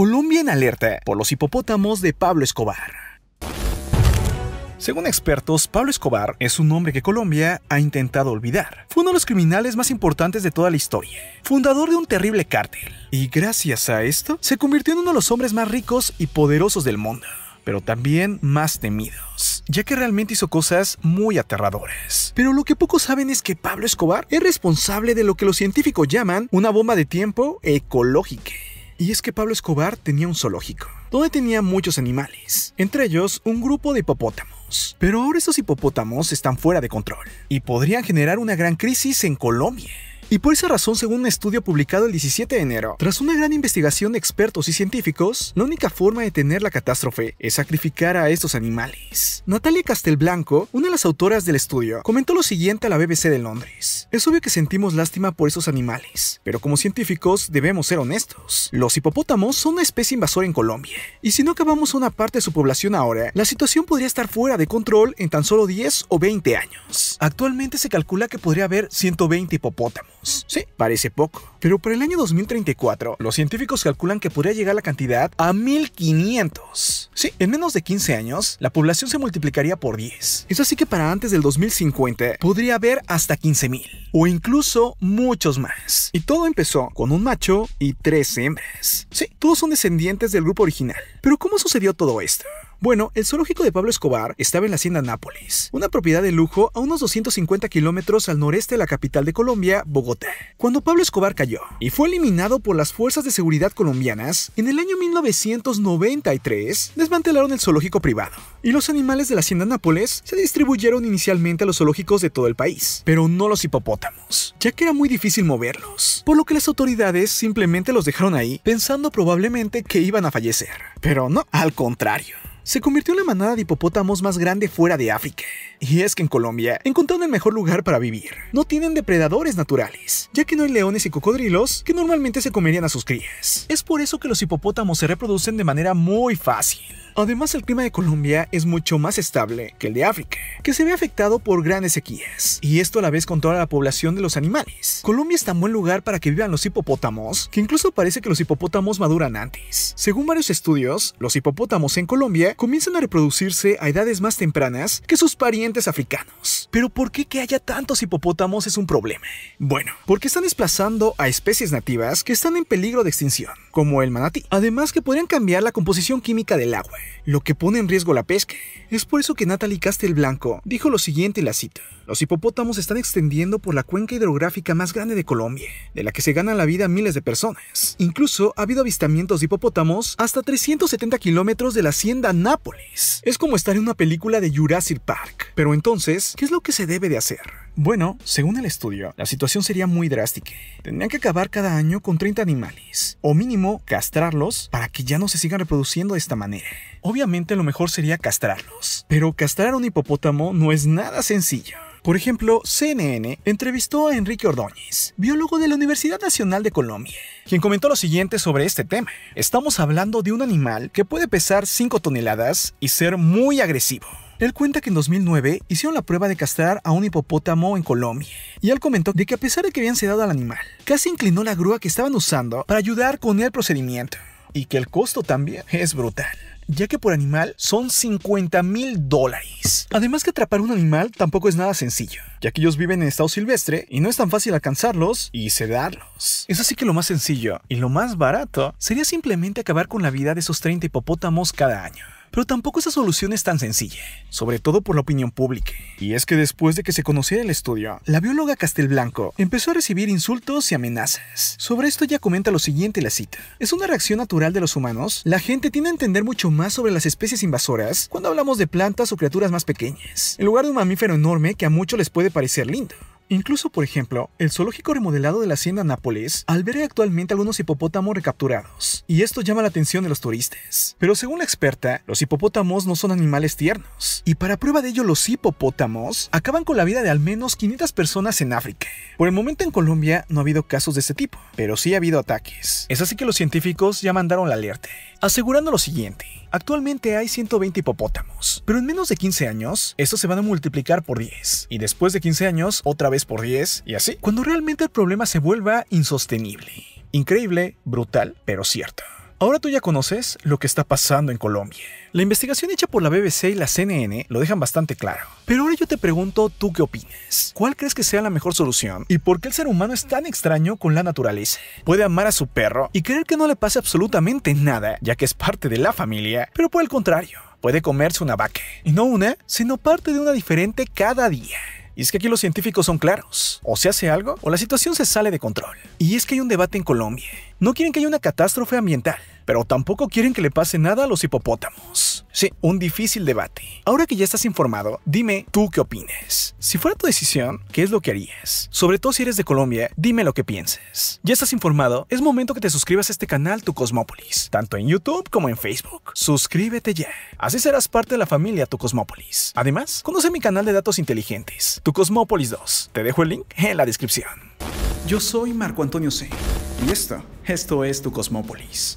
Colombia en alerta por los hipopótamos de Pablo Escobar. Según expertos, Pablo Escobar es un hombre que Colombia ha intentado olvidar. Fue uno de los criminales más importantes de toda la historia, fundador de un terrible cártel, y gracias a esto se convirtió en uno de los hombres más ricos y poderosos del mundo, pero también más temidos, ya que realmente hizo cosas muy aterradoras. Pero lo que pocos saben es que Pablo Escobar es responsable de lo que los científicos llaman una bomba de tiempo ecológica y es que Pablo Escobar tenía un zoológico, donde tenía muchos animales, entre ellos un grupo de hipopótamos. Pero ahora esos hipopótamos están fuera de control y podrían generar una gran crisis en Colombia. Y por esa razón, según un estudio publicado el 17 de enero, tras una gran investigación de expertos y científicos, la única forma de tener la catástrofe es sacrificar a estos animales. Natalia Castelblanco, una de las autoras del estudio, comentó lo siguiente a la BBC de Londres. Es obvio que sentimos lástima por esos animales, pero como científicos debemos ser honestos. Los hipopótamos son una especie invasora en Colombia, y si no acabamos una parte de su población ahora, la situación podría estar fuera de control en tan solo 10 o 20 años. Actualmente se calcula que podría haber 120 hipopótamos. Sí, parece poco. Pero para el año 2034, los científicos calculan que podría llegar la cantidad a 1500. Sí, en menos de 15 años, la población se multiplicaría por 10. Es así que para antes del 2050 podría haber hasta 15000 o incluso muchos más. Y todo empezó con un macho y tres hembras. Sí, todos son descendientes del grupo original. Pero ¿cómo sucedió todo esto? Bueno, el zoológico de Pablo Escobar estaba en la hacienda Nápoles, una propiedad de lujo a unos 250 kilómetros al noreste de la capital de Colombia, Bogotá, cuando Pablo Escobar cayó y fue eliminado por las fuerzas de seguridad colombianas, en el año 1993 desmantelaron el zoológico privado y los animales de la hacienda Nápoles se distribuyeron inicialmente a los zoológicos de todo el país, pero no los hipopótamos, ya que era muy difícil moverlos, por lo que las autoridades simplemente los dejaron ahí pensando probablemente que iban a fallecer. Pero no, al contrario se convirtió en la manada de hipopótamos más grande fuera de África. Y es que en Colombia encontraron el mejor lugar para vivir. No tienen depredadores naturales, ya que no hay leones y cocodrilos que normalmente se comerían a sus crías. Es por eso que los hipopótamos se reproducen de manera muy fácil. Además, el clima de Colombia es mucho más estable que el de África, que se ve afectado por grandes sequías, y esto a la vez toda la población de los animales. Colombia es tan buen lugar para que vivan los hipopótamos, que incluso parece que los hipopótamos maduran antes. Según varios estudios, los hipopótamos en Colombia comienzan a reproducirse a edades más tempranas que sus parientes africanos. Pero ¿por qué que haya tantos hipopótamos es un problema? Bueno, porque están desplazando a especies nativas que están en peligro de extinción, como el manatí. Además que podrían cambiar la composición química del agua lo que pone en riesgo la pesca. Es por eso que Natalie Castelblanco dijo lo siguiente, la cita. Los hipopótamos están extendiendo por la cuenca hidrográfica más grande de Colombia, de la que se ganan la vida miles de personas. Incluso ha habido avistamientos de hipopótamos hasta 370 kilómetros de la hacienda Nápoles. Es como estar en una película de Jurassic Park. Pero entonces, ¿qué es lo que se debe de hacer? Bueno, según el estudio, la situación sería muy drástica. Tendrían que acabar cada año con 30 animales, o mínimo castrarlos para que ya no se sigan reproduciendo de esta manera. Obviamente lo mejor sería castrarlos, pero castrar un hipopótamo no es nada sencillo. Por ejemplo, CNN entrevistó a Enrique Ordóñez, biólogo de la Universidad Nacional de Colombia, quien comentó lo siguiente sobre este tema. Estamos hablando de un animal que puede pesar 5 toneladas y ser muy agresivo. Él cuenta que en 2009 hicieron la prueba de castrar a un hipopótamo en Colombia, y él comentó de que a pesar de que habían sedado al animal, casi inclinó la grúa que estaban usando para ayudar con el procedimiento, y que el costo también es brutal ya que por animal son 50 mil dólares. Además que atrapar un animal tampoco es nada sencillo, ya que ellos viven en estado silvestre y no es tan fácil alcanzarlos y sedarlos. Es así que lo más sencillo y lo más barato sería simplemente acabar con la vida de esos 30 hipopótamos cada año pero tampoco esa solución es tan sencilla, sobre todo por la opinión pública. Y es que después de que se conociera el estudio, la bióloga Castelblanco empezó a recibir insultos y amenazas. Sobre esto ya comenta lo siguiente la cita. Es una reacción natural de los humanos. La gente tiene a entender mucho más sobre las especies invasoras cuando hablamos de plantas o criaturas más pequeñas, en lugar de un mamífero enorme que a muchos les puede parecer lindo. Incluso, por ejemplo, el zoológico remodelado de la hacienda Nápoles alberga actualmente algunos hipopótamos recapturados, y esto llama la atención de los turistas. Pero según la experta, los hipopótamos no son animales tiernos, y para prueba de ello los hipopótamos acaban con la vida de al menos 500 personas en África. Por el momento en Colombia no ha habido casos de este tipo, pero sí ha habido ataques. Es así que los científicos ya mandaron la alerta, asegurando lo siguiente. Actualmente hay 120 hipopótamos, pero en menos de 15 años, estos se van a multiplicar por 10, y después de 15 años, otra vez por 10, y así, cuando realmente el problema se vuelva insostenible. Increíble, brutal, pero cierto. Ahora tú ya conoces lo que está pasando en Colombia. La investigación hecha por la BBC y la CNN lo dejan bastante claro. Pero ahora yo te pregunto, ¿tú qué opinas? ¿Cuál crees que sea la mejor solución? ¿Y por qué el ser humano es tan extraño con la naturaleza? Puede amar a su perro y creer que no le pase absolutamente nada, ya que es parte de la familia, pero por el contrario, puede comerse una vaca. Y no una, sino parte de una diferente cada día. Y es que aquí los científicos son claros. O se hace algo o la situación se sale de control. Y es que hay un debate en Colombia. No quieren que haya una catástrofe ambiental pero tampoco quieren que le pase nada a los hipopótamos. Sí, un difícil debate. Ahora que ya estás informado, dime tú qué opines. Si fuera tu decisión, ¿qué es lo que harías? Sobre todo si eres de Colombia, dime lo que pienses. Ya estás informado, es momento que te suscribas a este canal Tu Cosmópolis, tanto en YouTube como en Facebook. Suscríbete ya. Así serás parte de la familia Tu Cosmópolis. Además, conoce mi canal de datos inteligentes, Tu Cosmópolis 2. Te dejo el link en la descripción. Yo soy Marco Antonio C. Y esto, esto es Tu Cosmópolis.